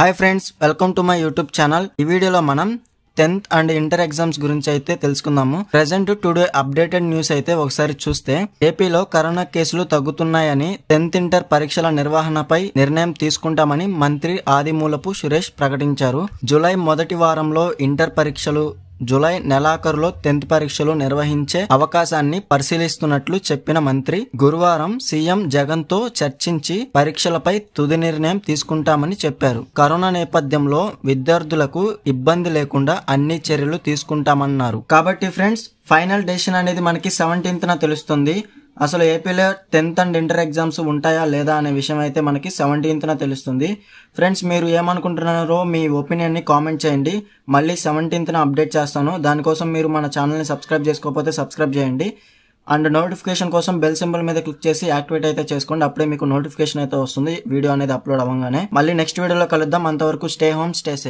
hi friends welcome to my YouTube channel ఈ వీడియోలో మనం టెన్త్ అండ్ ఇంటర్ ఎగ్జామ్స్ గురించి అయితే తెలుసుకుందాము ప్రజెంట్ టుడే అప్డేటెడ్ న్యూస్ అయితే ఒకసారి చూస్తే ఏపీలో కరోనా కేసులు తగ్గుతున్నాయని టెన్త్ ఇంటర్ పరీక్షల నిర్వహణపై నిర్ణయం తీసుకుంటామని మంత్రి ఆదిమూలపు సురేష్ ప్రకటించారు జూలై మొదటి వారంలో ఇంటర్ పరీక్షలు జులై నెలాఖరులో టెన్త్ పరీక్షలు నిర్వహించే అవకాశాన్ని పరిశీలిస్తున్నట్లు చెప్పిన మంత్రి గురువారం సీఎం జగన్తో చర్చించి పరీక్షలపై తుది నిర్ణయం తీసుకుంటామని చెప్పారు కరోనా నేపథ్యంలో విద్యార్థులకు ఇబ్బంది లేకుండా అన్ని చర్యలు తీసుకుంటామన్నారు కాబట్టి ఫ్రెండ్స్ ఫైనల్ డెసిషన్ అనేది మనకి సెవెంటీన్త్న తెలుస్తుంది అసలు ఏపీలో టెన్త్ అండ్ ఇంటర్ ఎగ్జామ్స్ ఉంటాయా లేదా అనే విషయం అయితే మనకి సెవెంటీన్త్న తెలుస్తుంది ఫ్రెండ్స్ మీరు ఏమనుకుంటున్నారో మీ ఒపీనియన్ని కామెంట్ చేయండి మళ్ళీ సెవెంటీన్త్న అప్డేట్ చేస్తాను దానికోసం మీరు మన ఛానల్ని సబ్స్క్రైబ్ చేసుకోకపోతే సబ్స్క్రైబ్ చేయండి అండ్ నోటిఫికేషన్ కోసం బెల్ సింబల్ మీద క్లిక్ చేసి యాక్టివేట్ అయితే చేసుకోండి అప్పుడే మీకు నోటిఫికేషన్ అయితే వస్తుంది వీడియో అనేది అప్లోడ్ అవ్వగానే మళ్ళీ నెక్స్ట్ వీడియోలో కలుద్దాం అంతవరకు స్టే హోమ్ స్టే సేఫ్